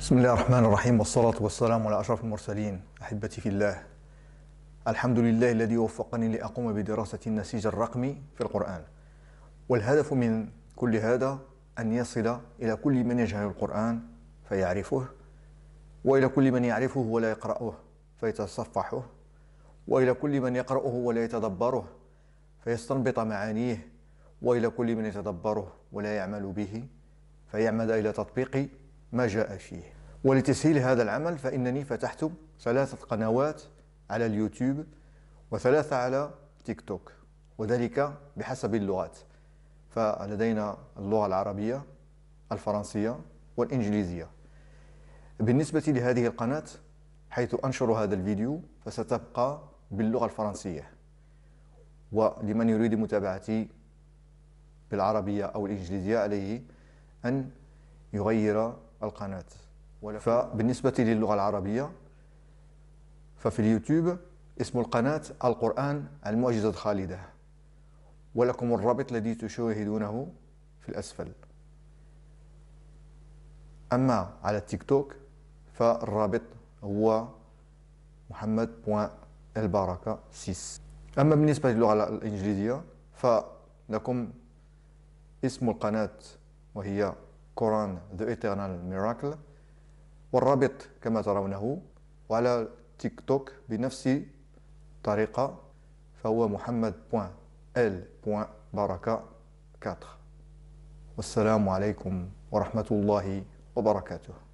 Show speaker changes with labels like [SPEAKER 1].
[SPEAKER 1] بسم الله الرحمن الرحيم والصلاة والسلام على أشرف المرسلين أحبتي في الله الحمد لله الذي وفقني لأقوم بدراسة النسيج الرقمي في القرآن والهدف من كل هذا أن يصل إلى كل من يجهل القرآن فيعرفه وإلى كل من يعرفه ولا يقرأه فيتصفحه وإلى كل من يقرأه ولا يتدبره فيستنبط معانيه وإلى كل من يتدبره ولا يعمل به فيعمد إلى تطبيق ما جاء فيه ولتسهيل هذا العمل فإنني فتحت ثلاثة قنوات على اليوتيوب وثلاثة على تيك توك وذلك بحسب اللغات فلدينا اللغة العربية الفرنسية والإنجليزية بالنسبة لهذه القناة حيث أنشر هذا الفيديو فستبقى باللغة الفرنسية ولمن يريد متابعتي بالعربية أو الإنجليزية عليه أن يغير القناة فبالنسبة للغة العربية ففي اليوتيوب اسم القناة القرآن المعجزة الخالدة ولكم الرابط الذي تشاهدونه في الأسفل أما على التيك توك فالرابط هو محمد بوان البركة 6 أما بالنسبة للغة الإنجليزية فلكم اسم القناة وهي القرآن The Eternal Miracle والرابط كما ترونه وعلى تيك توك بنفس طريقة فهو محمد ال بركة 4 والسلام عليكم ورحمة الله وبركاته